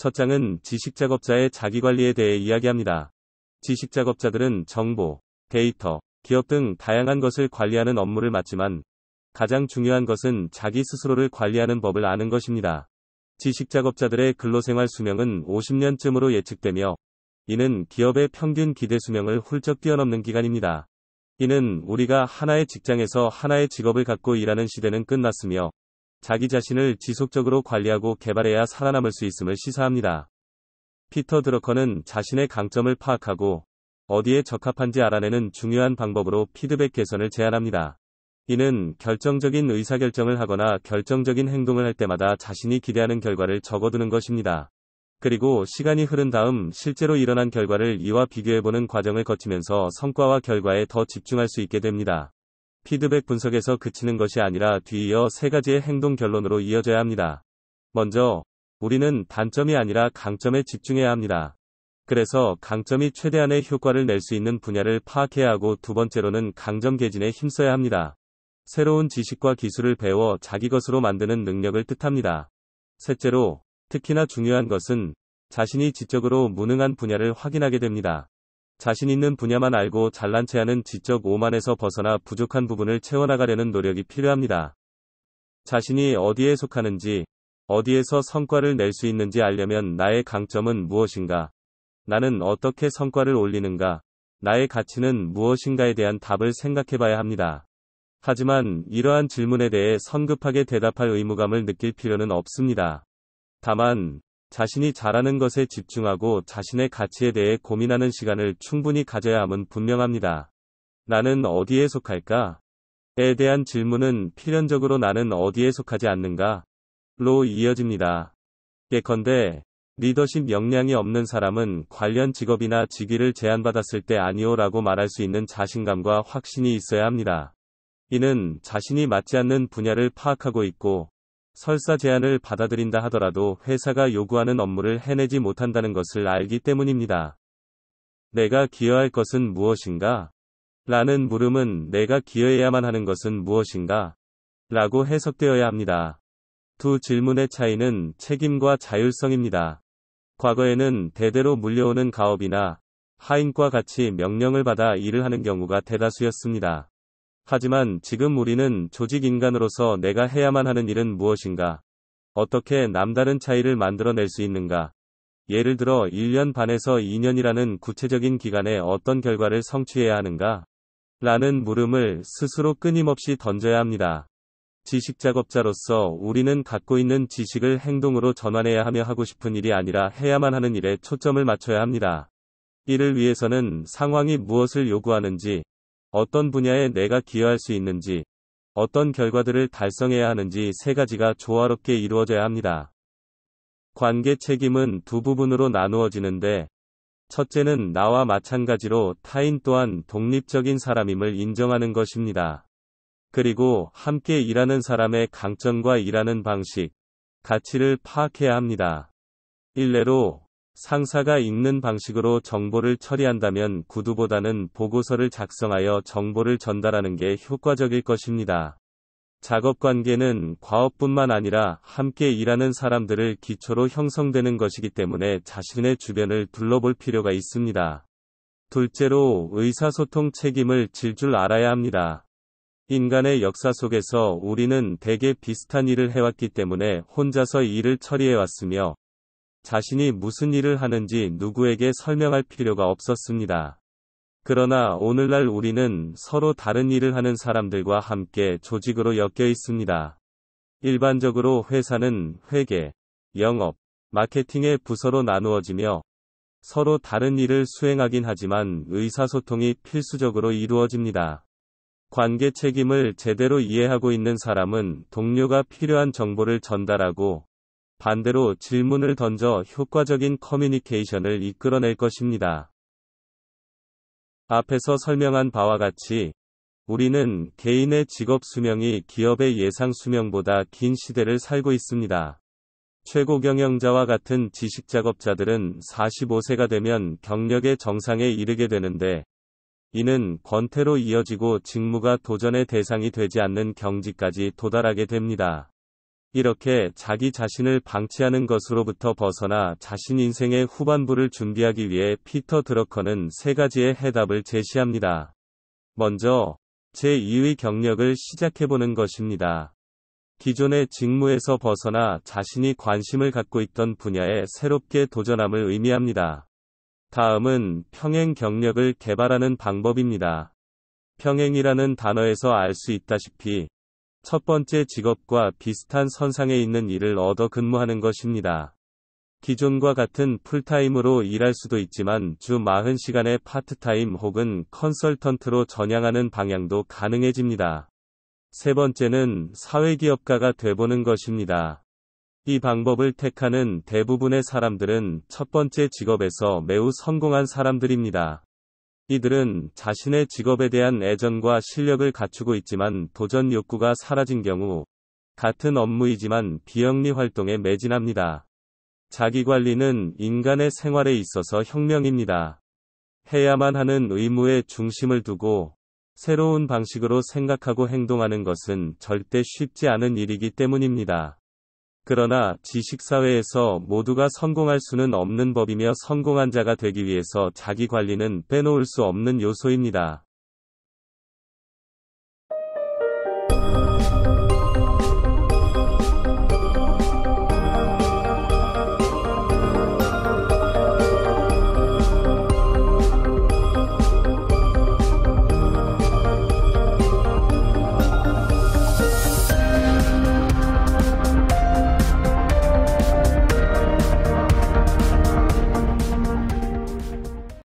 첫 장은 지식작업자의 자기관리에 대해 이야기합니다. 지식작업자들은 정보, 데이터, 기업 등 다양한 것을 관리하는 업무를 맡지만 가장 중요한 것은 자기 스스로를 관리하는 법을 아는 것입니다. 지식작업자들의 근로생활 수명은 50년쯤으로 예측되며 이는 기업의 평균 기대 수명을 훌쩍 뛰어넘는 기간입니다. 이는 우리가 하나의 직장에서 하나의 직업을 갖고 일하는 시대는 끝났으며 자기 자신을 지속적으로 관리하고 개발해야 살아남을 수 있음을 시사합니다. 피터 드러커는 자신의 강점을 파악하고 어디에 적합한지 알아내는 중요한 방법으로 피드백 개선을 제안합니다. 이는 결정적인 의사결정을 하거나 결정적인 행동을 할 때마다 자신이 기대하는 결과를 적어두는 것입니다. 그리고 시간이 흐른 다음 실제로 일어난 결과를 이와 비교해보는 과정을 거치면서 성과와 결과에 더 집중할 수 있게 됩니다. 피드백 분석에서 그치는 것이 아니라 뒤이어 세 가지의 행동 결론으로 이어져야 합니다. 먼저, 우리는 단점이 아니라 강점에 집중해야 합니다. 그래서 강점이 최대한의 효과를 낼 수 있는 분야를 파악해야 하고 두 번째로는 강점 개진에 힘써야 합니다. 새로운 지식과 기술을 배워 자기 것으로 만드는 능력을 뜻합니다. 셋째로, 특히나 중요한 것은 자신이 지적으로 무능한 분야를 확인하게 됩니다. 자신 있는 분야만 알고 잘난 체하는 지적 오만에서 벗어나 부족한 부분을 채워나가려는 노력이 필요합니다. 자신이 어디에 속하는지, 어디에서 성과를 낼 수 있는지 알려면 나의 강점은 무엇인가? 나는 어떻게 성과를 올리는가? 나의 가치는 무엇인가에 대한 답을 생각해 봐야 합니다. 하지만 이러한 질문에 대해 성급하게 대답할 의무감을 느낄 필요는 없습니다. 다만 자신이 잘하는 것에 집중하고 자신의 가치에 대해 고민하는 시간을 충분히 가져야 함은 분명합니다. 나는 어디에 속할까? 에 대한 질문은 필연적으로 나는 어디에 속하지 않는가? 로 이어집니다. 예컨대 리더십 역량이 없는 사람은 관련 직업이나 직위를 제안받았을 때 아니오라고 말할 수 있는 자신감과 확신이 있어야 합니다. 이는 자신이 맞지 않는 분야를 파악하고 있고 설사 제안을 받아들인다 하더라도 회사가 요구하는 업무를 해내지 못한다는 것을 알기 때문입니다. 내가 기여할 것은 무엇인가? 라는 물음은 내가 기여해야만 하는 것은 무엇인가? 라고 해석되어야 합니다. 두 질문의 차이는 책임과 자율성입니다. 과거에는 대대로 물려오는 가업이나 하인과 같이 명령을 받아 일을 하는 경우가 대다수였습니다. 하지만 지금 우리는 조직 인간으로서 내가 해야만 하는 일은 무엇인가? 어떻게 남다른 차이를 만들어낼 수 있는가? 예를 들어 1년 반에서 2년이라는 구체적인 기간에 어떤 결과를 성취해야 하는가? 라는 물음을 스스로 끊임없이 던져야 합니다. 지식 작업자로서 우리는 갖고 있는 지식을 행동으로 전환해야 하며 하고 싶은 일이 아니라 해야만 하는 일에 초점을 맞춰야 합니다. 이를 위해서는 상황이 무엇을 요구하는지, 어떤 분야에 내가 기여할 수 있는지, 어떤 결과들을 달성해야 하는지 세 가지가 조화롭게 이루어져야 합니다. 관계 책임은 두 부분으로 나누어지는데, 첫째는 나와 마찬가지로 타인 또한 독립적인 사람임을 인정하는 것입니다. 그리고 함께 일하는 사람의 강점과 일하는 방식, 가치를 파악해야 합니다. 일례로 상사가 읽는 방식으로 정보를 처리한다면 구두보다는 보고서를 작성하여 정보를 전달하는 게 효과적일 것입니다. 작업 관계는 과업뿐만 아니라 함께 일하는 사람들을 기초로 형성되는 것이기 때문에 자신의 주변을 둘러볼 필요가 있습니다. 둘째로 의사소통 책임을 질 줄 알아야 합니다. 인간의 역사 속에서 우리는 대개 비슷한 일을 해왔기 때문에 혼자서 일을 처리해왔으며 자신이 무슨 일을 하는지 누구에게 설명할 필요가 없었습니다. 그러나 오늘날 우리는 서로 다른 일을 하는 사람들과 함께 조직으로 엮여 있습니다. 일반적으로 회사는 회계, 영업, 마케팅의 부서로 나누어지며 서로 다른 일을 수행하긴 하지만 의사소통이 필수적으로 이루어집니다. 관계 책임을 제대로 이해하고 있는 사람은 동료가 필요한 정보를 전달하고 반대로 질문을 던져 효과적인 커뮤니케이션을 이끌어낼 것입니다. 앞에서 설명한 바와 같이 우리는 개인의 직업 수명이 기업의 예상 수명보다 긴 시대를 살고 있습니다. 최고 경영자와 같은 지식 작업자들은 45세가 되면 경력의 정상에 이르게 되는데 이는 권태로 이어지고 직무가 도전의 대상이 되지 않는 경지까지 도달하게 됩니다. 이렇게 자기 자신을 방치하는 것으로부터 벗어나 자신 인생의 후반부를 준비하기 위해 피터 드러커는 세 가지의 해답을 제시합니다. 먼저, 제2의 경력을 시작해보는 것입니다. 기존의 직무에서 벗어나 자신이 관심을 갖고 있던 분야에 새롭게 도전함을 의미합니다. 다음은 평행 경력을 개발하는 방법입니다. 평행이라는 단어에서 알 수 있다시피 첫 번째 직업과 비슷한 선상에 있는 일을 얻어 근무하는 것입니다. 기존과 같은 풀타임으로 일할 수도 있지만 주 40시간의 파트타임 혹은 컨설턴트로 전향하는 방향도 가능해집니다. 세 번째는 사회기업가가 돼보는 것입니다. 이 방법을 택하는 대부분의 사람들은 첫 번째 직업에서 매우 성공한 사람들입니다. 이들은 자신의 직업에 대한 애정과 실력을 갖추고 있지만 도전 욕구가 사라진 경우 같은 업무이지만 비영리 활동에 매진합니다. 자기관리는 인간의 생활에 있어서 혁명입니다. 해야만 하는 의무에 중심을 두고 새로운 방식으로 생각하고 행동하는 것은 절대 쉽지 않은 일이기 때문입니다. 그러나 지식사회에서 모두가 성공할 수는 없는 법이며 성공한 자가 되기 위해서 자기 관리는 빼놓을 수 없는 요소입니다.